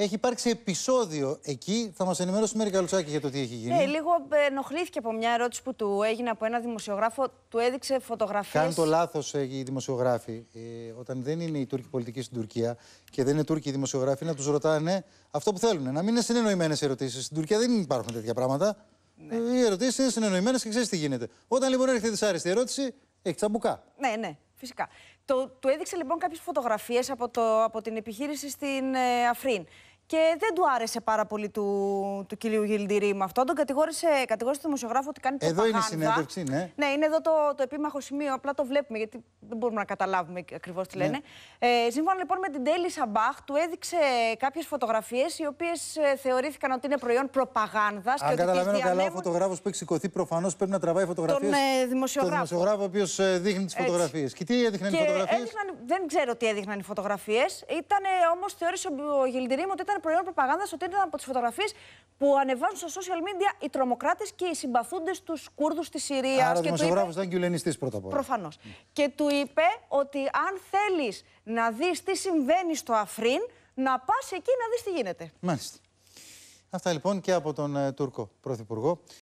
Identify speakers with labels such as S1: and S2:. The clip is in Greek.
S1: Έχει υπάρξει επεισόδιο εκεί. Θα μας ενημερώσει η Μέρη Καλουτσάκη για το τι έχει γίνει. Ναι, λίγο
S2: ενοχλήθηκε από μια ερώτηση που του έγινε από ένα δημοσιογράφο. Του έδειξε φωτογραφίες. Κάνουν το
S1: λάθος ε, οι δημοσιογράφοι. Ε, όταν δεν είναι οι Τούρκοι πολιτικοί στην Τουρκία και δεν είναι Τούρκοι δημοσιογράφοι, να τους ρωτάνε αυτό που θέλουν. Να μην είναι συνεννοημένες ερωτήσεις. Στην Τουρκία δεν υπάρχουν τέτοια πράγματα. Ναι. Ε, οι ερωτήσεις είναι συνεννοημένες και ξέρεις τι γίνεται. Όταν λοιπόν έρχεται δυσάρεστη ερώτηση, έχει τσαμπουκά.
S2: Ναι, ναι, φυσικά. Το, του έδειξε λοιπόν κάποιες φωτογραφίες από, το, από την επιχείρηση στην ε, Αφρίν. Και δεν του άρεσε πάρα πολύ του, του κυρίου Γιλντηρή με αυτό. Τον κατηγόρησε, κατηγόρησε το δημοσιογράφο ότι κάνει εδώ προπαγάνδα. Εδώ είναι η συνέντευξη, ναι. Ναι, είναι εδώ το, το επίμαχο σημείο. Απλά το βλέπουμε, γιατί δεν μπορούμε να καταλάβουμε ακριβώς τι ναι. λένε. Ναι. Ε, σύμφωνα λοιπόν με την Τέλη Σαμπάχ, του έδειξε κάποιες φωτογραφίες οι οποίες ε, θεωρήθηκαν ότι είναι προϊόν προπαγάνδας. Αν και καταλαβαίνω καλά, ο φωτογράφος που
S1: έχει σηκωθεί προφανώς πρέπει να τραβάει φωτογραφίες. Τον ε, δημοσιογράφο. Τον δημοσιογράφο, ο οποίος ε, δείχνει τις φωτογραφίες. Και τι έδειχναν και οι φωτογραφίε.
S2: Δεν ξέρω τι έδειχναν οι φωτογραφίες. Ήταν όμως, θεώρησε ο Γιλντηρή ότι ήταν προϊόν προπαγάνδας ότι ήταν από τις φωτογραφίες που ανεβάζουν στα social media οι τρομοκράτες και οι συμπαθούντες τους Κούρδους της Συρίας. Άρα, ο δημοσιογράφος
S1: ήταν κυλενιστή πρώτα απ' όλα. Προφανώς.
S2: Mm. Και του είπε ότι αν θέλεις να δεις τι συμβαίνει στο Αφρίν, να πας εκεί να δεις τι γίνεται.
S1: Μάλιστα. Αυτά λοιπόν και από τον ε, Τούρκο Πρωθυπουργό.